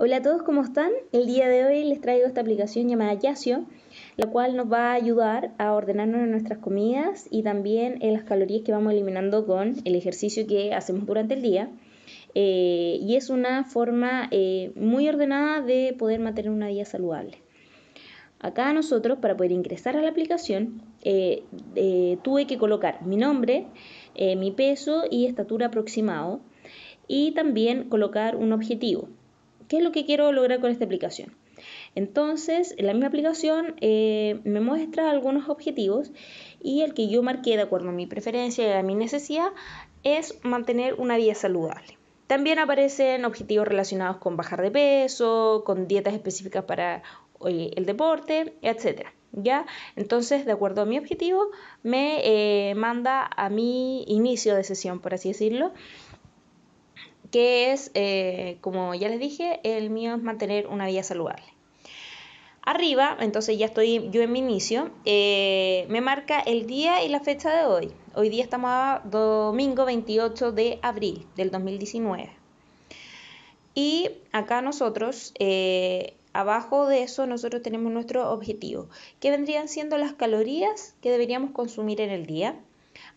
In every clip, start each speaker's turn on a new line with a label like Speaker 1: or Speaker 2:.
Speaker 1: Hola a todos, ¿cómo están? El día de hoy les traigo esta aplicación llamada Yasio, la cual nos va a ayudar a ordenarnos nuestras comidas y también en las calorías que vamos eliminando con el ejercicio que hacemos durante el día. Eh, y es una forma eh, muy ordenada de poder mantener una vida saludable. Acá nosotros, para poder ingresar a la aplicación, eh, tuve que colocar mi nombre, mi peso y estatura aproximado y también colocar un objetivo. ¿Qué es lo que quiero lograr con esta aplicación? Entonces, la misma aplicación eh, me muestra algunos objetivos y el que yo marqué de acuerdo a mi preferencia y a mi necesidad es mantener una vida saludable. También aparecen objetivos relacionados con bajar de peso, con dietas específicas para eh, el deporte, etcétera. ¿ya? Entonces, de acuerdo a mi objetivo, me eh, manda a mi inicio de sesión, por así decirlo, que es, eh, como ya les dije, el mío es mantener una vida saludable. Arriba, entonces ya estoy yo en mi inicio, eh, me marca el día y la fecha de hoy. Hoy día estamos a domingo 28 de abril del 2019. Y acá nosotros, eh, abajo de eso, nosotros tenemos nuestro objetivo, que vendrían siendo las calorías que deberíamos consumir en el día.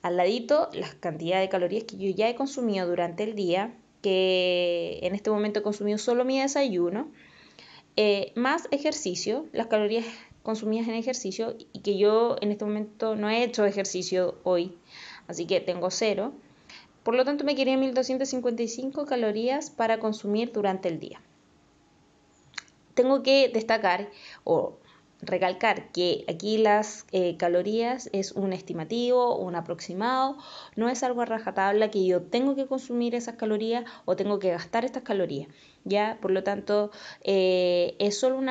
Speaker 1: Al ladito, la cantidad de calorías que yo ya he consumido durante el día que en este momento he consumido solo mi desayuno, eh, más ejercicio, las calorías consumidas en ejercicio, y que yo en este momento no he hecho ejercicio hoy, así que tengo cero. Por lo tanto, me quería 1255 calorías para consumir durante el día. Tengo que destacar, o recalcar que aquí las eh, calorías es un estimativo, un aproximado, no es algo a rajatabla que yo tengo que consumir esas calorías o tengo que gastar estas calorías, ¿ya? Por lo tanto, eh, es solo un,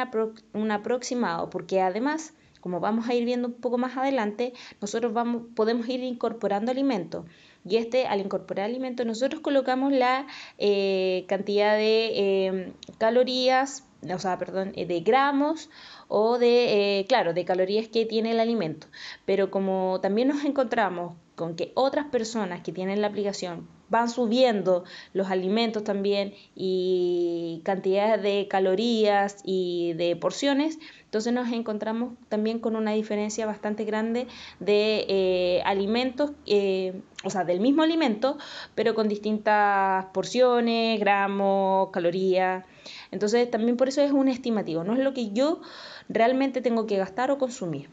Speaker 1: aproximado, porque además, como vamos a ir viendo un poco más adelante, nosotros vamos, podemos ir incorporando alimentos y este al incorporar alimento nosotros colocamos la eh, cantidad de em, calorías, o sea, perdón, eh, de gramos o de, eh, claro, de calorías que tiene el alimento. Pero como también nos encontramos con que otras personas que tienen la aplicación van subiendo los alimentos también y cantidades de calorías y de porciones, entonces nos encontramos también con una diferencia bastante grande de eh, alimentos, eh, o sea, del mismo alimento, pero con distintas porciones, gramos, calorías. Entonces también por eso es un estimativo, no es lo que yo realmente tengo que gastar o consumir.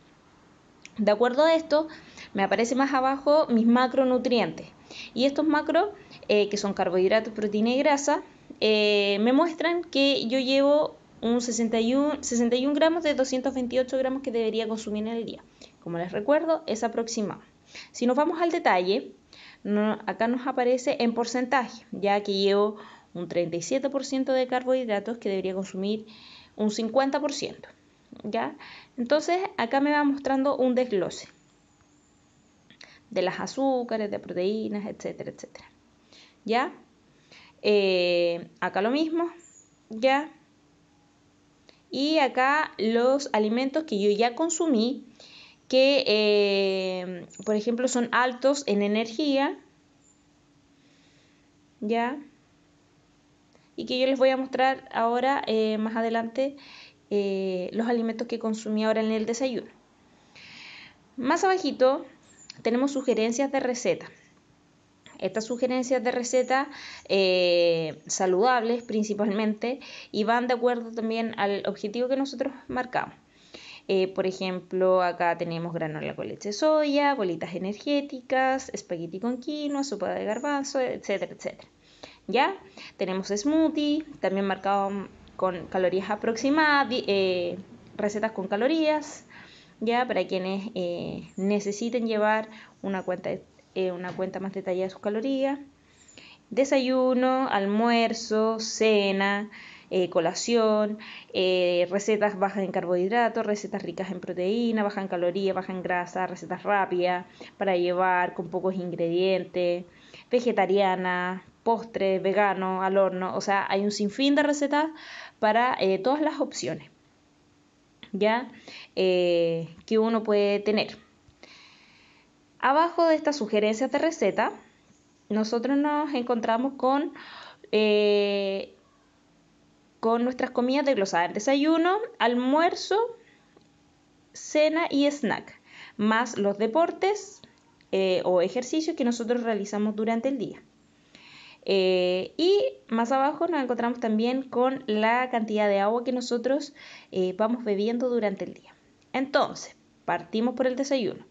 Speaker 1: De acuerdo a esto, me aparece más abajo mis macronutrientes. Y estos macros, eh, que son carbohidratos, proteína y grasa, me muestran que yo llevo un 61, 61 gramos de 228 gramos que debería consumir en el día. Como les recuerdo, es aproximado. Si nos vamos al detalle, acá nos aparece en porcentaje, ya que llevo un 37% de carbohidratos que debería consumir un 50%. ¿ya? Entonces, acá me va mostrando un desglose de las azúcares, de proteínas, etcétera, etcétera. ¿Ya? Eh, acá lo mismo, ¿ya? y acá los alimentos que yo ya consumí, que eh, por ejemplo son altos en energía, ¿ya? Y que yo les voy a mostrar ahora, eh, más adelante, eh, los alimentos que consumí ahora en el desayuno. Más abajito tenemos sugerencias de receta. Estas sugerencias de recetas eh, saludables principalmente y van de acuerdo también al objetivo que nosotros marcamos. Eh, por ejemplo, acá tenemos granola con leche de soya, bolitas energéticas, espagueti con quinoa, sopa de garbanzo, etcétera, etcétera. ¿Ya? Tenemos smoothie, también marcado con calorías aproximadas, eh, recetas con calorías, ¿ya? Para quienes necesiten llevar una cuenta de eh, una cuenta más detallada de sus calorías, desayuno, almuerzo, cena, eh, colación, eh, recetas bajas en carbohidratos, recetas ricas en proteína, bajas en calorías, bajas en grasa, recetas rápidas para llevar con pocos ingredientes, vegetariana, postre, vegano, al horno, o sea, hay un sinfín de recetas para todas las opciones ya que uno puede tener. Abajo de estas sugerencias de receta, nosotros nos encontramos con, eh, con nuestras comidas desglosadas, desayuno, almuerzo, cena y snack, más los deportes eh, o ejercicios que nosotros realizamos durante el día. Eh, y más abajo nos encontramos también con la cantidad de agua que nosotros vamos bebiendo durante el día. Entonces, partimos por el desayuno.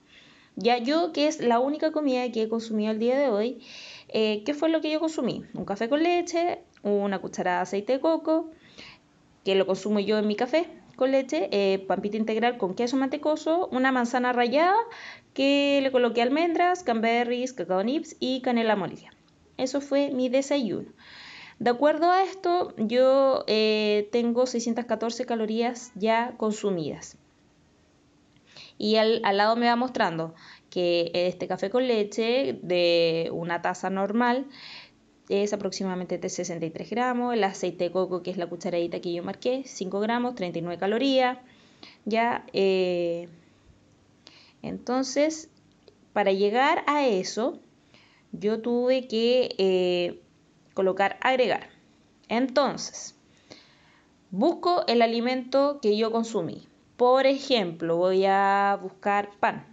Speaker 1: Ya yo, que es la única comida que he consumido el día de hoy, eh, ¿qué fue lo que yo consumí? Un café con leche, una cucharada de aceite de coco, que lo consumo yo en mi café con leche, eh, pampita integral con queso mantecoso, una manzana rallada que le coloqué almendras, cranberries, cacao nips y canela molida. Eso fue mi desayuno. De acuerdo a esto, yo eh, tengo 614 calorías ya consumidas y al, lado me va mostrando que este café con leche de una taza normal es aproximadamente de 63 gramos, el aceite de coco, que es la cucharadita que yo marqué, 5 gramos, 39 calorías, ya, eh, entonces, para llegar a eso, yo tuve que eh, colocar agregar. Entonces, busco el alimento que yo consumí. Por ejemplo, voy a buscar pan.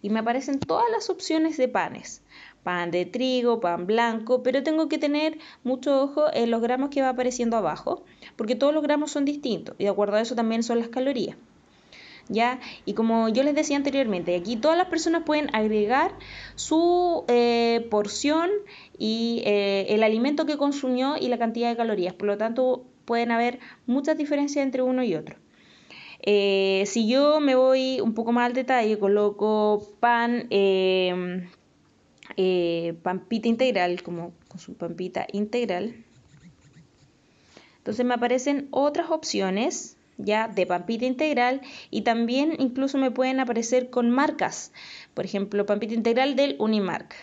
Speaker 1: Y me aparecen todas las opciones de panes. Pan de trigo, pan blanco, pero tengo que tener mucho ojo en los gramos que va apareciendo abajo, porque todos los gramos son distintos y de acuerdo a eso también son las calorías. ¿Ya? Y como yo les decía anteriormente, aquí todas las personas pueden agregar su eh, porción y eh, el alimento que consumió y la cantidad de calorías. Por lo tanto, pueden haber muchas diferencias entre uno y otro. Eh, si yo me voy un poco más al detalle, coloco pan, em, eh, pampita integral, como con su pampita integral. Entonces me aparecen otras opciones ya de pampita integral y también incluso me pueden aparecer con marcas. Por ejemplo, pampita integral del Unimark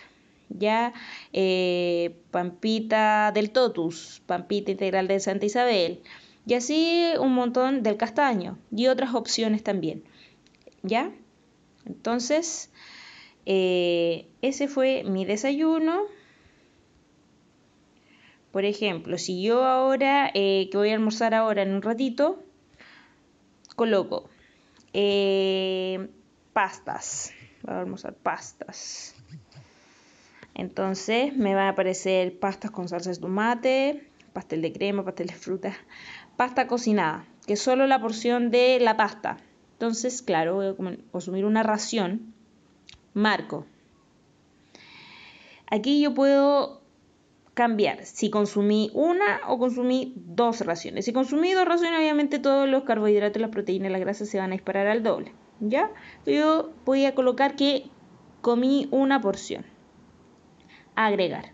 Speaker 1: ya eh, Pampita del Totus, Pampita Integral de Santa Isabel, y así un montón del castaño y otras opciones también. ¿Ya? Entonces, eh, ese fue mi desayuno. Por ejemplo, si yo ahora, eh, que voy a almorzar ahora en un ratito, coloco eh, pastas. Voy a almorzar pastas. Entonces me van a aparecer pastas con salsa de tomate, pastel de crema, pastel de fruta, pasta cocinada, que solo la porción de la pasta. Entonces, claro, voy a consumir una ración. Marco. Aquí yo puedo cambiar si consumí una o consumí dos raciones. Si consumí dos raciones, obviamente todos los carbohidratos, las proteínas, las grasas se van a disparar al doble. ¿Ya? Yo voy a colocar que comí una porción. Agregar.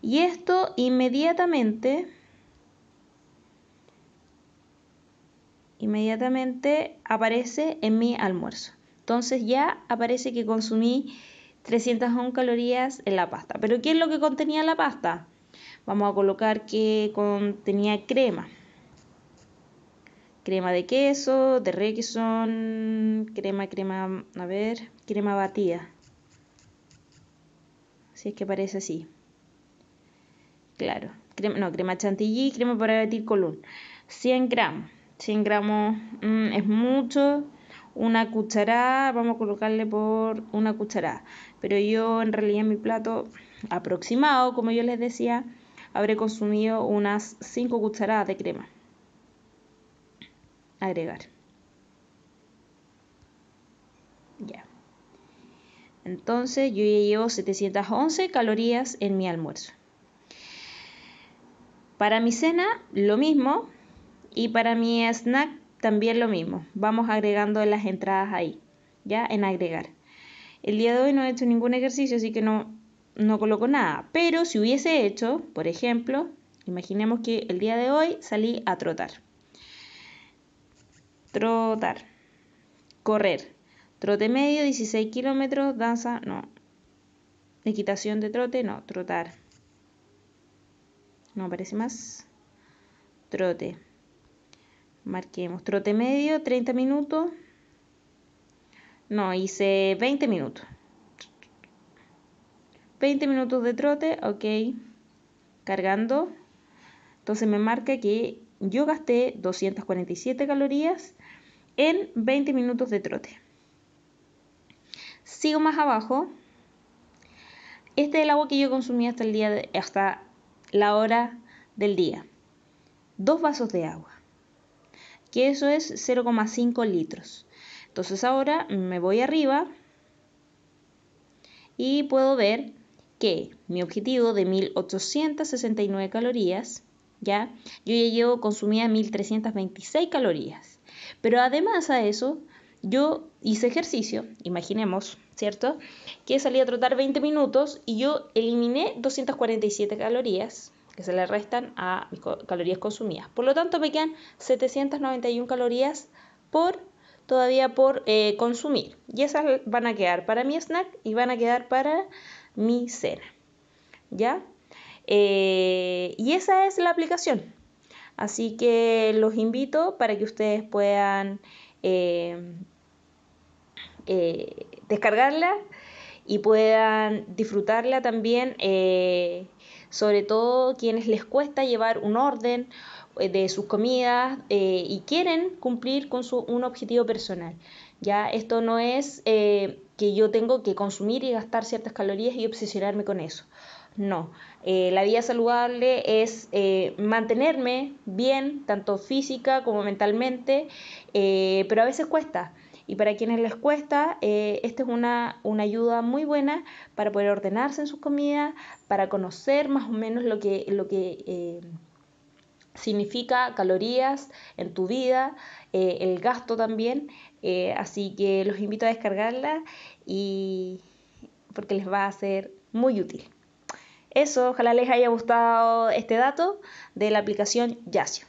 Speaker 1: Y esto inmediatamente inmediatamente aparece en mi almuerzo. Entonces ya aparece que consumí 301 calorías en la pasta. Pero ¿qué es lo que contenía la pasta? Vamos a colocar que contenía crema. Crema de queso, de requesón, crema, crema, a ver, crema batida. Si es que parece así. Claro, crema, no, crema chantilly, crema para batir colón. 100 gramos 100 gramos mm, es mucho, una cucharada, vamos a colocarle por una cucharada. Pero yo en realidad en mi plato aproximado, como yo les decía, habré consumido unas 5 cucharadas de crema. Agregar. Ya. Entonces yo ya llevo 711 calorías en mi almuerzo. Para mi cena, lo mismo, y para mi snack también lo mismo. Vamos agregando las entradas ahí, ya en agregar. El día de hoy no he hecho ningún ejercicio, así que no, no coloco nada. Pero si hubiese hecho, por ejemplo, imaginemos que el día de hoy salí a trotar. Trotar. Correr. Trote medio, 16 kilómetros. Danza, no. Equitación de trote, no. Trotar. No parece más. Trote. Marquemos trote medio, 30 minutos. No, hice 20 minutos. 20 minutos de trote, ok. Cargando. Entonces me marca que yo gasté 247 calorías en 20 minutos de trote. Sigo más abajo. Este es el agua que yo consumí hasta, el día hasta la hora del día. Dos vasos de agua que eso es 0,5 litros. Entonces ahora me voy arriba y puedo ver que mi objetivo de 1869 calorías, ya, yo ya llevo consumida 1326 calorías. Pero además a eso, yo hice ejercicio, imaginemos, ¿cierto? Que salí a trotar 20 minutos y yo eliminé 247 calorías que se le restan a mis calorías consumidas. Por lo tanto, me quedan 791 calorías por todavía por eh, consumir. Y esas van a quedar para mi snack y van a quedar para mi cena. ¿Ya? Eh, y esa es la aplicación. Así que los invito para que ustedes puedan eh, descargarla y puedan disfrutarla también sobre todo quienes les cuesta llevar un orden eh, de sus comidas eh, y quieren cumplir con su, un objetivo personal. Ya esto no es eh, que yo tengo que consumir y gastar ciertas calorías y obsesionarme con eso. No, la vida saludable es mantenerme bien, tanto física como mentalmente, pero a veces cuesta. Y para quienes les cuesta, eh, esta es una, ayuda muy buena para poder ordenarse en sus comidas, para conocer más o menos lo que, lo que eh, significa calorías en tu vida, eh, el gasto también. así que los invito a descargarla y porque les va a ser muy útil. Eso, ojalá les haya gustado este dato de la aplicación Yasio.